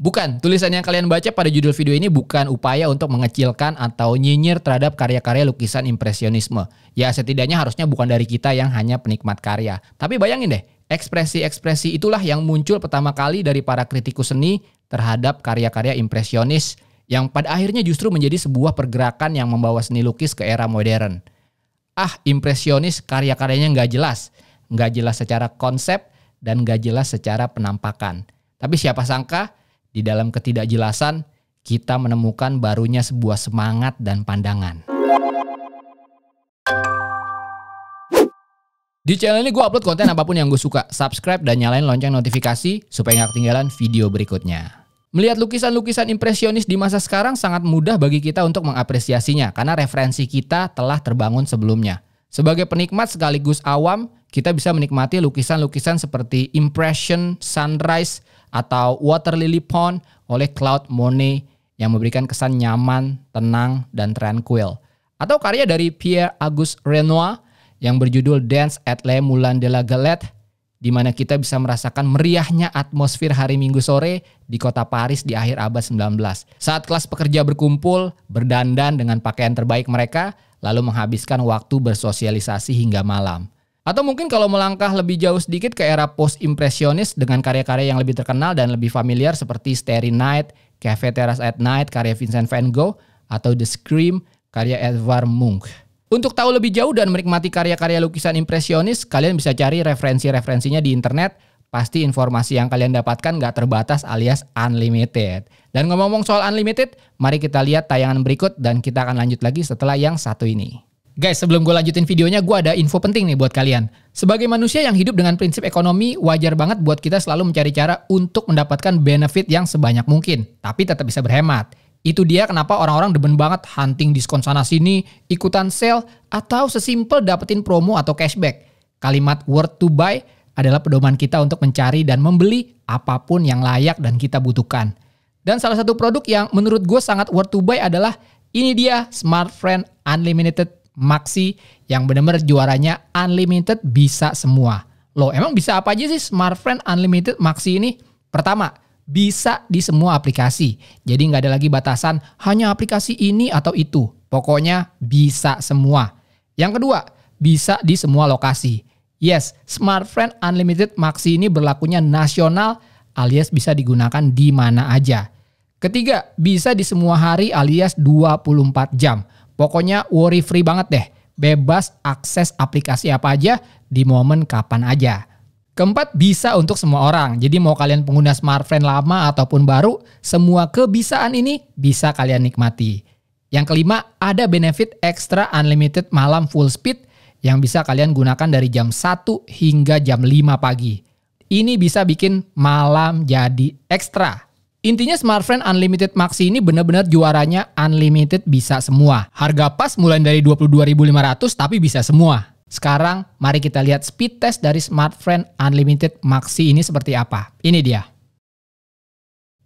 Bukan, tulisan yang kalian baca pada judul video ini bukan upaya untuk mengecilkan atau nyinyir terhadap karya-karya lukisan impresionisme. Ya setidaknya harusnya bukan dari kita yang hanya penikmat karya. Tapi bayangin deh, ekspresi-ekspresi itulah yang muncul pertama kali dari para kritikus seni terhadap karya-karya impresionis yang pada akhirnya justru menjadi sebuah pergerakan yang membawa seni lukis ke era modern. Ah, impresionis karya-karyanya nggak jelas. Nggak jelas secara konsep dan nggak jelas secara penampakan. Tapi siapa sangka di dalam ketidakjelasan, kita menemukan barunya sebuah semangat dan pandangan. Di channel ini gue upload konten apapun yang gue suka. Subscribe dan nyalain lonceng notifikasi supaya gak ketinggalan video berikutnya. Melihat lukisan-lukisan impresionis di masa sekarang sangat mudah bagi kita untuk mengapresiasinya karena referensi kita telah terbangun sebelumnya. Sebagai penikmat sekaligus awam, kita bisa menikmati lukisan-lukisan seperti Impression, Sunrise, atau Water Lily Pond oleh Claude Monet yang memberikan kesan nyaman, tenang, dan tranquil. Atau karya dari Pierre Auguste Renoir yang berjudul Dance at Le Moulin de la Galette di mana kita bisa merasakan meriahnya atmosfer hari Minggu sore di kota Paris di akhir abad 19. Saat kelas pekerja berkumpul, berdandan dengan pakaian terbaik mereka, lalu menghabiskan waktu bersosialisasi hingga malam. Atau mungkin kalau melangkah lebih jauh sedikit ke era post-impressionis dengan karya-karya yang lebih terkenal dan lebih familiar seperti Starry Night, Cafe Terrace at Night, karya Vincent van Gogh, atau The Scream, karya Edvard Munch. Untuk tahu lebih jauh dan menikmati karya-karya lukisan impresionis, kalian bisa cari referensi-referensinya di internet. Pasti informasi yang kalian dapatkan gak terbatas alias unlimited. Dan ngomong-ngomong soal unlimited, mari kita lihat tayangan berikut dan kita akan lanjut lagi setelah yang satu ini. Guys, sebelum gue lanjutin videonya, gue ada info penting nih buat kalian. Sebagai manusia yang hidup dengan prinsip ekonomi, wajar banget buat kita selalu mencari cara untuk mendapatkan benefit yang sebanyak mungkin, tapi tetap bisa berhemat. Itu dia kenapa orang-orang demen banget hunting diskon sana sini, ikutan sale, atau sesimpel dapetin promo atau cashback. Kalimat worth to buy adalah pedoman kita untuk mencari dan membeli apapun yang layak dan kita butuhkan. Dan salah satu produk yang menurut gue sangat worth to buy adalah ini dia Smart Unlimited Maxi yang benar-benar juaranya unlimited bisa semua. Loh, emang bisa apa aja sih Friend Unlimited Maxi ini? Pertama, bisa di semua aplikasi. Jadi nggak ada lagi batasan hanya aplikasi ini atau itu. Pokoknya bisa semua. Yang kedua, bisa di semua lokasi. Yes, Friend Unlimited Maxi ini berlakunya nasional alias bisa digunakan di mana aja. Ketiga, bisa di semua hari alias 24 jam. Pokoknya worry free banget deh. Bebas akses aplikasi apa aja di momen kapan aja. Keempat, bisa untuk semua orang. Jadi mau kalian pengguna smartphone lama ataupun baru, semua kebisaan ini bisa kalian nikmati. Yang kelima, ada benefit extra unlimited malam full speed yang bisa kalian gunakan dari jam 1 hingga jam 5 pagi. Ini bisa bikin malam jadi ekstra Intinya Smartfren Unlimited Maxi ini benar-benar juaranya unlimited bisa semua. Harga pas mulai dari 22.500 tapi bisa semua. Sekarang mari kita lihat speed test dari Smartfren Unlimited Maxi ini seperti apa. Ini dia.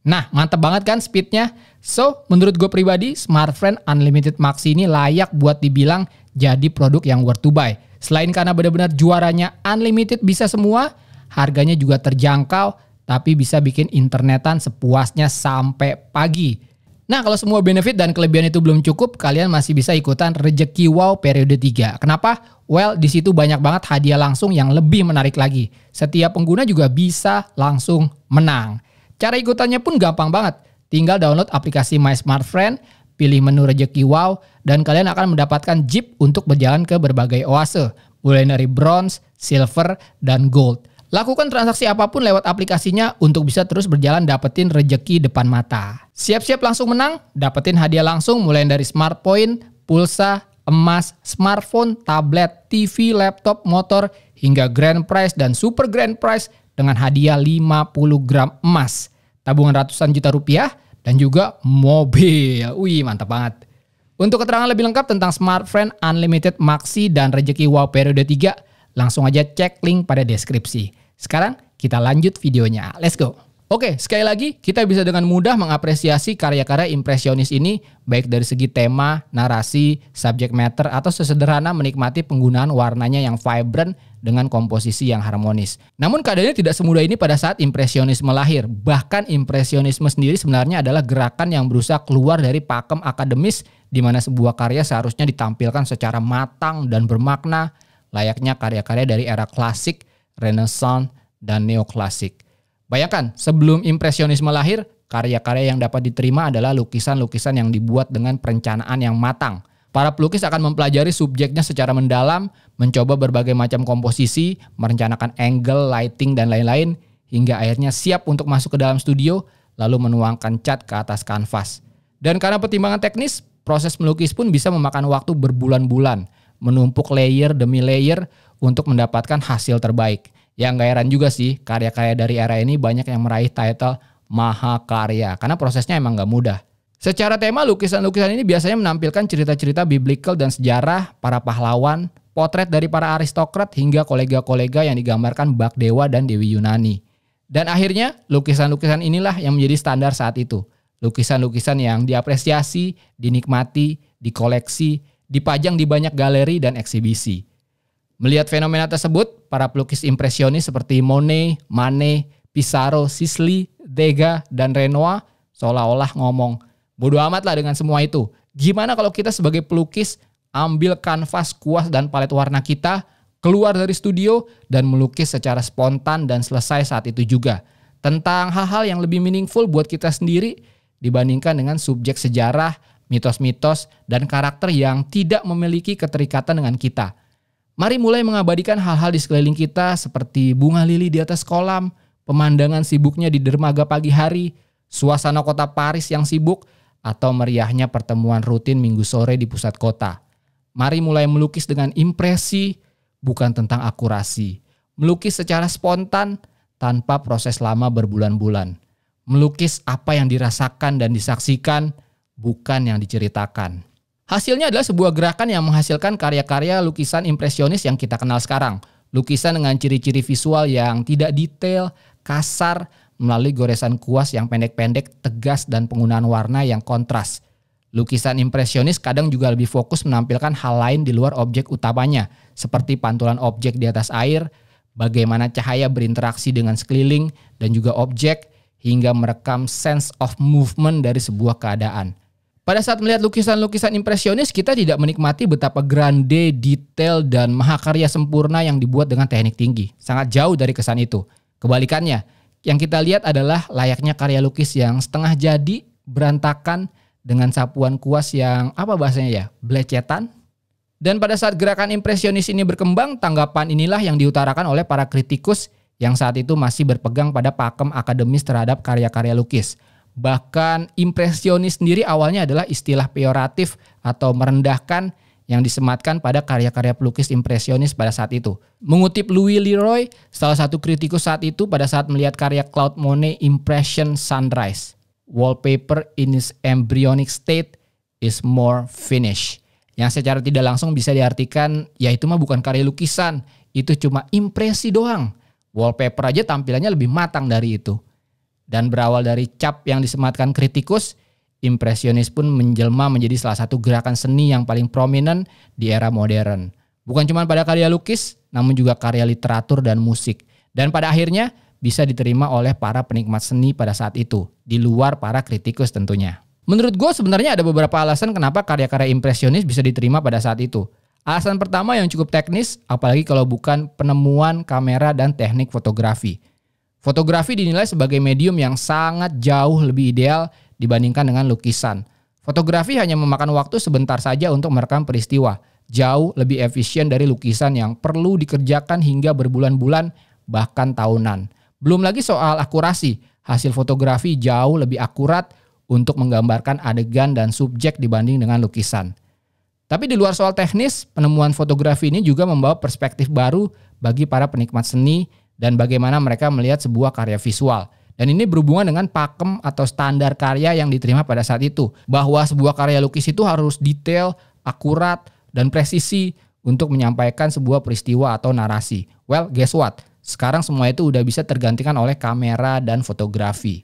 Nah, mantep banget kan speednya? So, menurut gue pribadi, Smartfren Unlimited Maxi ini layak buat dibilang jadi produk yang worth to buy. Selain karena benar-benar juaranya unlimited bisa semua, harganya juga terjangkau tapi bisa bikin internetan sepuasnya sampai pagi. Nah, kalau semua benefit dan kelebihan itu belum cukup, kalian masih bisa ikutan Rejeki Wow periode 3. Kenapa? Well, di situ banyak banget hadiah langsung yang lebih menarik lagi. Setiap pengguna juga bisa langsung menang. Cara ikutannya pun gampang banget. Tinggal download aplikasi My Smart Friend, pilih menu Rejeki Wow, dan kalian akan mendapatkan jeep untuk berjalan ke berbagai oase, mulai dari bronze, silver, dan gold. Lakukan transaksi apapun lewat aplikasinya untuk bisa terus berjalan dapetin rejeki depan mata. Siap-siap langsung menang, dapetin hadiah langsung mulai dari smartphone, pulsa, emas, smartphone, tablet, TV, laptop, motor, hingga grand prize dan super grand prize dengan hadiah 50 gram emas, tabungan ratusan juta rupiah, dan juga mobil. Wih, mantap banget. Untuk keterangan lebih lengkap tentang Smart Friend Unlimited Maxi dan rejeki wow periode 3, Langsung aja cek link pada deskripsi. Sekarang kita lanjut videonya. Let's go. Oke, sekali lagi kita bisa dengan mudah mengapresiasi karya-karya impresionis ini baik dari segi tema, narasi, subject matter atau sesederhana menikmati penggunaan warnanya yang vibrant dengan komposisi yang harmonis. Namun keadaannya tidak semudah ini pada saat impresionisme lahir. Bahkan impresionisme sendiri sebenarnya adalah gerakan yang berusaha keluar dari pakem akademis di mana sebuah karya seharusnya ditampilkan secara matang dan bermakna layaknya karya-karya dari era klasik, renaissance, dan neoklasik. Bayangkan, sebelum impresionisme lahir, karya-karya yang dapat diterima adalah lukisan-lukisan yang dibuat dengan perencanaan yang matang. Para pelukis akan mempelajari subjeknya secara mendalam, mencoba berbagai macam komposisi, merencanakan angle, lighting, dan lain-lain, hingga akhirnya siap untuk masuk ke dalam studio, lalu menuangkan cat ke atas kanvas. Dan karena pertimbangan teknis, proses melukis pun bisa memakan waktu berbulan-bulan menumpuk layer demi layer untuk mendapatkan hasil terbaik. Yang gak heran juga sih, karya-karya dari era ini banyak yang meraih title Maha Karya. karena prosesnya emang gak mudah. Secara tema lukisan-lukisan ini biasanya menampilkan cerita-cerita biblical dan sejarah para pahlawan, potret dari para aristokrat hingga kolega-kolega yang digambarkan bak dewa dan dewi Yunani. Dan akhirnya lukisan-lukisan inilah yang menjadi standar saat itu. Lukisan-lukisan yang diapresiasi, dinikmati, dikoleksi, dipajang di banyak galeri dan eksibisi. Melihat fenomena tersebut, para pelukis impresionis seperti Monet, Manet, Pissarro, Sisli, Degas, dan Renoir seolah-olah ngomong, bodoh amat lah dengan semua itu. Gimana kalau kita sebagai pelukis ambil kanvas, kuas, dan palet warna kita, keluar dari studio, dan melukis secara spontan dan selesai saat itu juga. Tentang hal-hal yang lebih meaningful buat kita sendiri dibandingkan dengan subjek sejarah mitos-mitos, dan karakter yang tidak memiliki keterikatan dengan kita. Mari mulai mengabadikan hal-hal di sekeliling kita seperti bunga lili di atas kolam, pemandangan sibuknya di dermaga pagi hari, suasana kota Paris yang sibuk, atau meriahnya pertemuan rutin minggu sore di pusat kota. Mari mulai melukis dengan impresi, bukan tentang akurasi. Melukis secara spontan tanpa proses lama berbulan-bulan. Melukis apa yang dirasakan dan disaksikan, bukan yang diceritakan. Hasilnya adalah sebuah gerakan yang menghasilkan karya-karya lukisan impresionis yang kita kenal sekarang. Lukisan dengan ciri-ciri visual yang tidak detail, kasar, melalui goresan kuas yang pendek-pendek, tegas, dan penggunaan warna yang kontras. Lukisan impresionis kadang juga lebih fokus menampilkan hal lain di luar objek utamanya, seperti pantulan objek di atas air, bagaimana cahaya berinteraksi dengan sekeliling dan juga objek, hingga merekam sense of movement dari sebuah keadaan. Pada saat melihat lukisan-lukisan impresionis, kita tidak menikmati betapa grande, detail, dan mahakarya sempurna yang dibuat dengan teknik tinggi. Sangat jauh dari kesan itu. Kebalikannya, yang kita lihat adalah layaknya karya lukis yang setengah jadi, berantakan, dengan sapuan kuas yang apa bahasanya ya, belecetan. Dan pada saat gerakan impresionis ini berkembang, tanggapan inilah yang diutarakan oleh para kritikus yang saat itu masih berpegang pada pakem akademis terhadap karya-karya lukis. Bahkan impresionis sendiri awalnya adalah istilah peyoratif atau merendahkan yang disematkan pada karya-karya pelukis impresionis pada saat itu. Mengutip Louis Leroy, salah satu kritikus saat itu pada saat melihat karya Claude Monet Impression Sunrise, wallpaper in its embryonic state is more finished. Yang secara tidak langsung bisa diartikan, ya itu mah bukan karya lukisan, itu cuma impresi doang. Wallpaper aja tampilannya lebih matang dari itu. Dan berawal dari cap yang disematkan kritikus, impresionis pun menjelma menjadi salah satu gerakan seni yang paling prominent di era modern. Bukan cuma pada karya lukis, namun juga karya literatur dan musik. Dan pada akhirnya bisa diterima oleh para penikmat seni pada saat itu, di luar para kritikus tentunya. Menurut gue sebenarnya ada beberapa alasan kenapa karya-karya impresionis bisa diterima pada saat itu. Alasan pertama yang cukup teknis, apalagi kalau bukan penemuan kamera dan teknik fotografi. Fotografi dinilai sebagai medium yang sangat jauh lebih ideal dibandingkan dengan lukisan. Fotografi hanya memakan waktu sebentar saja untuk merekam peristiwa, jauh lebih efisien dari lukisan yang perlu dikerjakan hingga berbulan-bulan, bahkan tahunan. Belum lagi soal akurasi, hasil fotografi jauh lebih akurat untuk menggambarkan adegan dan subjek dibanding dengan lukisan. Tapi di luar soal teknis, penemuan fotografi ini juga membawa perspektif baru bagi para penikmat seni dan bagaimana mereka melihat sebuah karya visual. Dan ini berhubungan dengan pakem atau standar karya yang diterima pada saat itu. Bahwa sebuah karya lukis itu harus detail, akurat, dan presisi untuk menyampaikan sebuah peristiwa atau narasi. Well, guess what? Sekarang semua itu udah bisa tergantikan oleh kamera dan fotografi.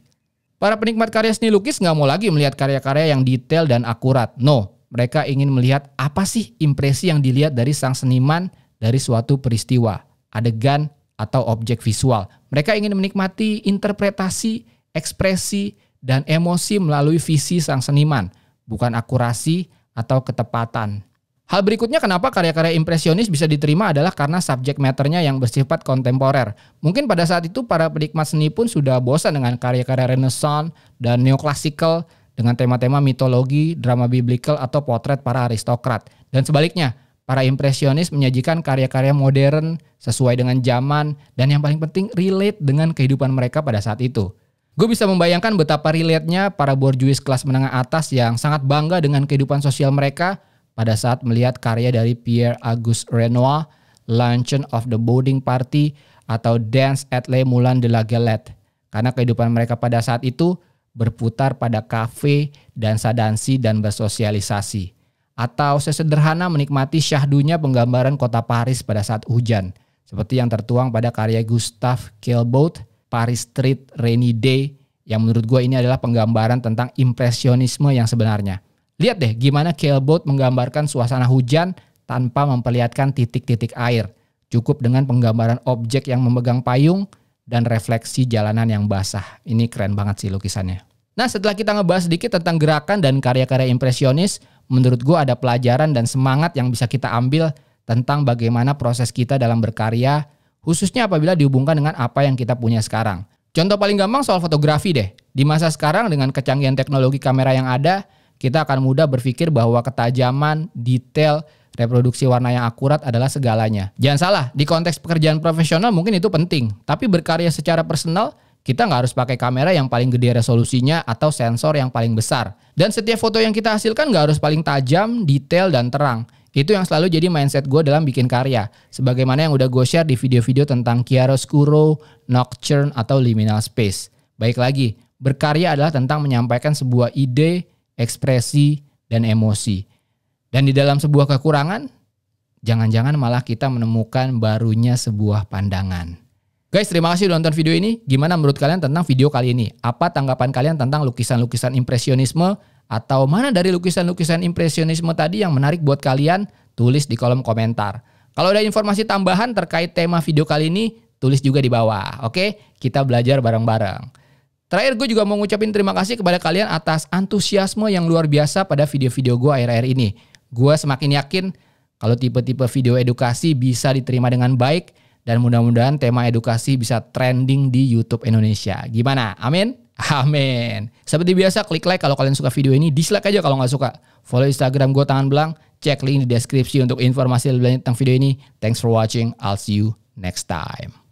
Para penikmat karya seni lukis nggak mau lagi melihat karya-karya yang detail dan akurat. No, mereka ingin melihat apa sih impresi yang dilihat dari sang seniman dari suatu peristiwa, adegan, atau objek visual. Mereka ingin menikmati interpretasi, ekspresi, dan emosi melalui visi sang seniman, bukan akurasi atau ketepatan. Hal berikutnya kenapa karya-karya impresionis bisa diterima adalah karena subjek meternya yang bersifat kontemporer. Mungkin pada saat itu para penikmat seni pun sudah bosan dengan karya-karya renaissance dan neoklasikal dengan tema-tema mitologi, drama biblical, atau potret para aristokrat. Dan sebaliknya, Para impresionis menyajikan karya-karya modern sesuai dengan zaman dan yang paling penting relate dengan kehidupan mereka pada saat itu. Gue bisa membayangkan betapa relate-nya para borjuis kelas menengah atas yang sangat bangga dengan kehidupan sosial mereka pada saat melihat karya dari Pierre Auguste Renoir, Luncheon of the Boarding Party, atau Dance at Le Moulin de la Galette. Karena kehidupan mereka pada saat itu berputar pada kafe, dansa-dansi, dan bersosialisasi atau sesederhana menikmati syahdunya penggambaran kota Paris pada saat hujan, seperti yang tertuang pada karya Gustave Kielbaut Paris Street Rainy Day, yang menurut gue ini adalah penggambaran tentang impresionisme yang sebenarnya. Lihat deh gimana Kielbaut menggambarkan suasana hujan tanpa memperlihatkan titik-titik air, cukup dengan penggambaran objek yang memegang payung dan refleksi jalanan yang basah. Ini keren banget sih lukisannya. Nah setelah kita ngebahas sedikit tentang gerakan dan karya-karya impresionis, menurut gue ada pelajaran dan semangat yang bisa kita ambil tentang bagaimana proses kita dalam berkarya, khususnya apabila dihubungkan dengan apa yang kita punya sekarang. Contoh paling gampang soal fotografi deh. Di masa sekarang dengan kecanggihan teknologi kamera yang ada, kita akan mudah berpikir bahwa ketajaman, detail, reproduksi warna yang akurat adalah segalanya. Jangan salah, di konteks pekerjaan profesional mungkin itu penting, tapi berkarya secara personal kita nggak harus pakai kamera yang paling gede resolusinya atau sensor yang paling besar. Dan setiap foto yang kita hasilkan nggak harus paling tajam, detail, dan terang. Itu yang selalu jadi mindset gue dalam bikin karya. Sebagaimana yang udah gue share di video-video tentang chiaroscuro, nocturne, atau liminal space. Baik lagi, berkarya adalah tentang menyampaikan sebuah ide, ekspresi, dan emosi. Dan di dalam sebuah kekurangan, jangan-jangan malah kita menemukan barunya sebuah pandangan. Guys, terima kasih sudah nonton video ini. Gimana menurut kalian tentang video kali ini? Apa tanggapan kalian tentang lukisan-lukisan impresionisme? Atau mana dari lukisan-lukisan impresionisme tadi yang menarik buat kalian? Tulis di kolom komentar. Kalau ada informasi tambahan terkait tema video kali ini, tulis juga di bawah. Oke, kita belajar bareng-bareng. Terakhir gue juga mau ngucapin terima kasih kepada kalian atas antusiasme yang luar biasa pada video-video gue akhir-akhir ini. Gue semakin yakin kalau tipe-tipe video edukasi bisa diterima dengan baik, dan mudah-mudahan tema edukasi bisa trending di YouTube Indonesia. Gimana? Amin? Amin. Seperti biasa, klik like kalau kalian suka video ini. Dislike aja kalau nggak suka. Follow Instagram gue Tangan Belang. Cek link di deskripsi untuk informasi lebih lanjut tentang video ini. Thanks for watching. I'll see you next time.